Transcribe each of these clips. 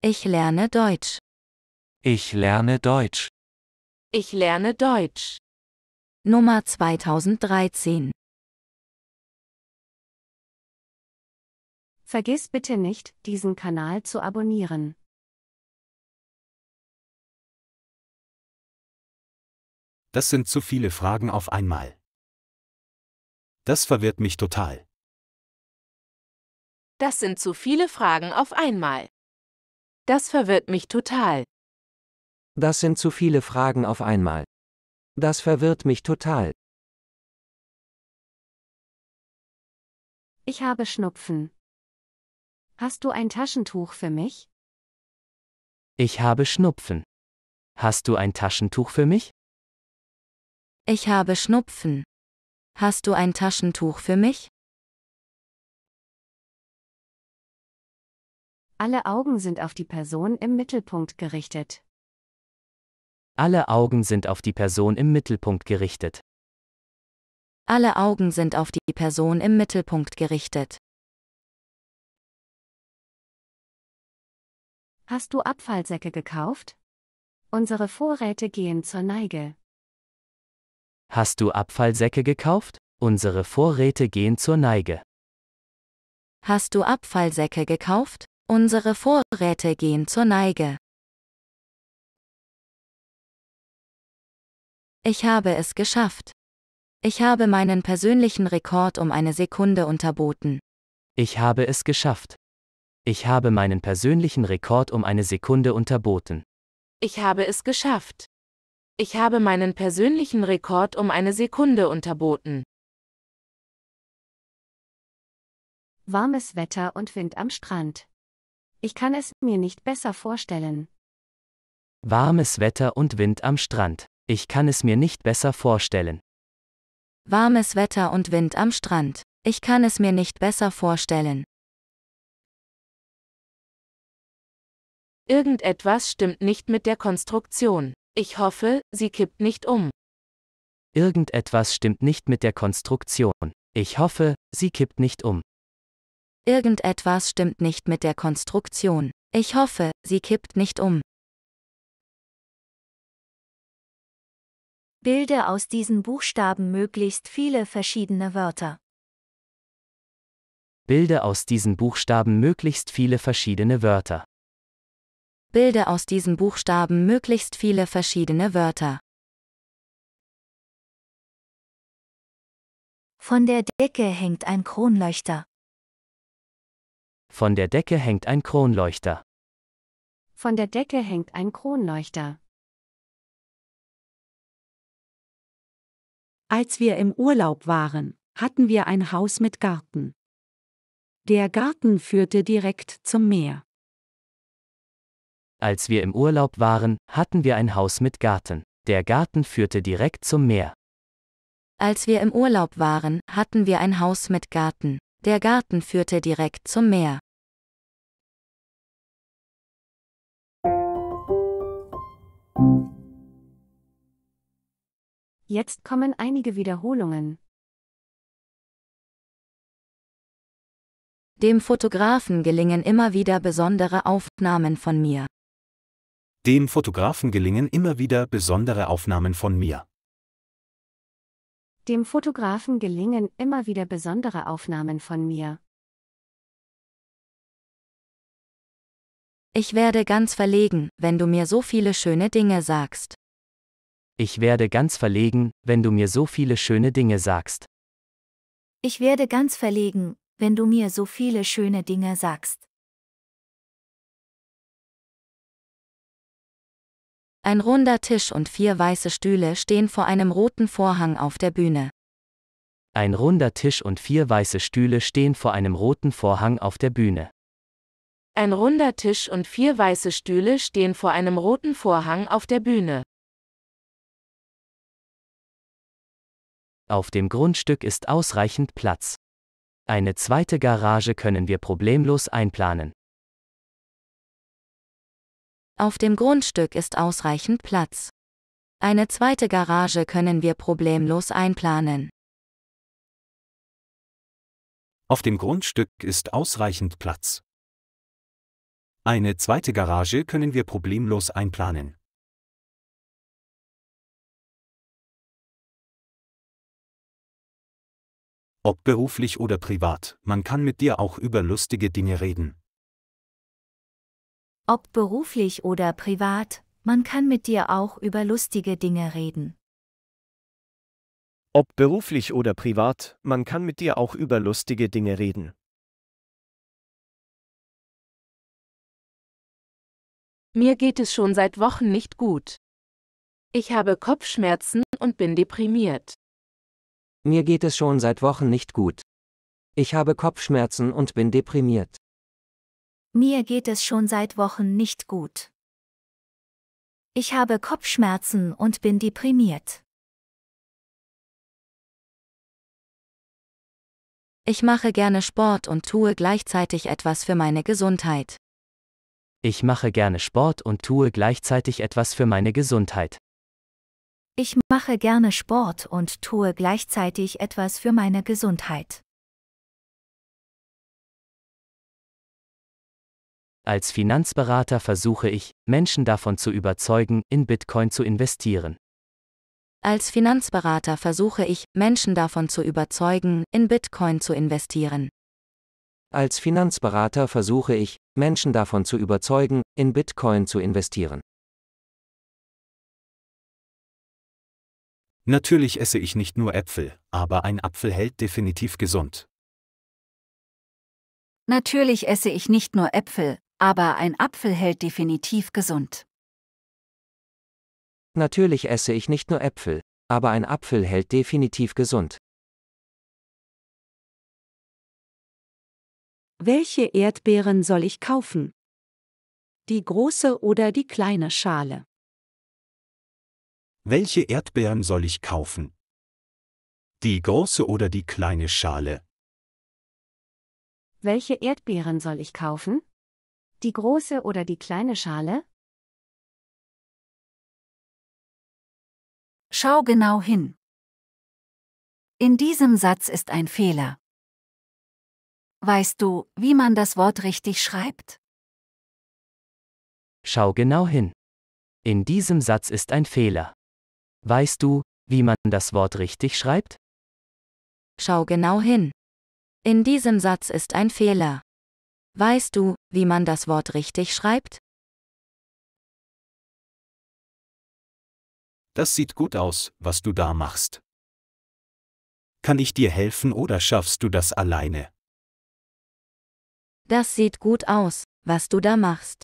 Ich lerne Deutsch. Ich lerne Deutsch. Ich lerne Deutsch. Nummer 2013. Vergiss bitte nicht, diesen Kanal zu abonnieren. Das sind zu viele Fragen auf einmal. Das verwirrt mich total. Das sind zu viele Fragen auf einmal. Das verwirrt mich total. Das sind zu viele Fragen auf einmal. Das verwirrt mich total. Ich habe Schnupfen. Hast du ein Taschentuch für mich? Ich habe Schnupfen. Hast du ein Taschentuch für mich? Ich habe Schnupfen. Hast du ein Taschentuch für mich? Alle Augen sind auf die Person im Mittelpunkt gerichtet. Alle Augen sind auf die Person im Mittelpunkt gerichtet. Alle Augen sind auf die Person im Mittelpunkt gerichtet. Hast du Abfallsäcke gekauft? Unsere Vorräte gehen zur Neige. Hast du Abfallsäcke gekauft? Unsere Vorräte gehen zur Neige. Hast du Abfallsäcke gekauft? Unsere Vorräte gehen zur Neige. Ich habe es geschafft. Ich habe meinen persönlichen Rekord um eine Sekunde unterboten. Ich habe es geschafft. Ich habe meinen persönlichen Rekord um eine Sekunde unterboten. Ich habe es geschafft. Ich habe meinen persönlichen Rekord um eine Sekunde unterboten. Warmes Wetter und Wind am Strand. Ich kann es mir nicht besser vorstellen. Warmes Wetter und Wind am Strand. Ich kann es mir nicht besser vorstellen. Warmes Wetter und Wind am Strand. Ich kann es mir nicht besser vorstellen. Irgendetwas stimmt nicht mit der Konstruktion. Ich hoffe, sie kippt nicht um. Irgendetwas stimmt nicht mit der Konstruktion. Ich hoffe, sie kippt nicht um. Irgendetwas stimmt nicht mit der Konstruktion. Ich hoffe, sie kippt nicht um. Bilde aus diesen Buchstaben möglichst viele verschiedene Wörter. Bilde aus diesen Buchstaben möglichst viele verschiedene Wörter. Bilde aus diesen Buchstaben möglichst viele verschiedene Wörter. Von der Decke hängt ein Kronleuchter. Von der Decke hängt ein Kronleuchter. Von der Decke hängt ein Kronleuchter. Als wir im Urlaub waren, hatten wir ein Haus mit Garten. Der Garten führte direkt zum Meer. Als wir im Urlaub waren, hatten wir ein Haus mit Garten. Der Garten führte direkt zum Meer. Als wir im Urlaub waren, hatten wir ein Haus mit Garten. Der Garten führte direkt zum Meer. Jetzt kommen einige Wiederholungen. Dem Fotografen gelingen immer wieder besondere Aufnahmen von mir. Dem Fotografen gelingen immer wieder besondere Aufnahmen von mir. Dem Fotografen gelingen immer wieder besondere Aufnahmen von mir. Ich werde ganz verlegen, wenn du mir so viele schöne Dinge sagst. Ich werde ganz verlegen, wenn du mir so viele schöne Dinge sagst. Ich werde ganz verlegen, wenn du mir so viele schöne Dinge sagst. Ein runder Tisch und vier weiße Stühle stehen vor einem roten Vorhang auf der Bühne. Ein runder Tisch und vier weiße Stühle stehen vor einem roten Vorhang auf der Bühne. Ein runder Tisch und vier weiße Stühle stehen vor einem roten Vorhang auf der Bühne. Auf dem Grundstück ist ausreichend Platz. Eine zweite Garage können wir problemlos einplanen. Auf dem Grundstück ist ausreichend Platz. Eine zweite Garage können wir problemlos einplanen. Auf dem Grundstück ist ausreichend Platz. Eine zweite Garage können wir problemlos einplanen. Ob beruflich oder privat, man kann mit dir auch über lustige Dinge reden. Ob beruflich oder privat, man kann mit dir auch über lustige Dinge reden. Ob beruflich oder privat, man kann mit dir auch über lustige Dinge reden. Mir geht es schon seit Wochen nicht gut. Ich habe Kopfschmerzen und bin deprimiert. Mir geht es schon seit Wochen nicht gut. Ich habe Kopfschmerzen und bin deprimiert. Mir geht es schon seit Wochen nicht gut. Ich habe Kopfschmerzen und bin deprimiert. Ich mache gerne Sport und tue gleichzeitig etwas für meine Gesundheit. Ich mache gerne Sport und tue gleichzeitig etwas für meine Gesundheit. Ich mache gerne Sport und tue gleichzeitig etwas für meine Gesundheit. Als Finanzberater versuche ich, Menschen davon zu überzeugen, in Bitcoin zu investieren. Als Finanzberater versuche ich, Menschen davon zu überzeugen, in Bitcoin zu investieren. Als Finanzberater versuche ich, Menschen davon zu überzeugen, in Bitcoin zu investieren. Natürlich esse ich nicht nur Äpfel, aber ein Apfel hält definitiv gesund. Natürlich esse ich nicht nur Äpfel, aber ein Apfel hält definitiv gesund. Natürlich esse ich nicht nur Äpfel, aber ein Apfel hält definitiv gesund. Welche Erdbeeren soll ich kaufen? Die große oder die kleine Schale? Welche Erdbeeren soll ich kaufen? Die große oder die kleine Schale? Welche Erdbeeren soll ich kaufen? Die große oder die kleine Schale? Schau genau hin. In diesem Satz ist ein Fehler. Weißt du, wie man das Wort richtig schreibt? Schau genau hin. In diesem Satz ist ein Fehler. Weißt du, wie man das Wort richtig schreibt? Schau genau hin. In diesem Satz ist ein Fehler. Weißt du, wie man das Wort richtig schreibt? Das sieht gut aus, was du da machst. Kann ich dir helfen oder schaffst du das alleine? Das sieht gut aus, was du da machst.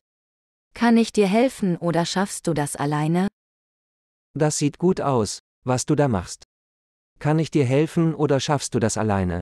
Kann ich dir helfen oder schaffst du das alleine? Das sieht gut aus, was du da machst. Kann ich dir helfen oder schaffst du das alleine?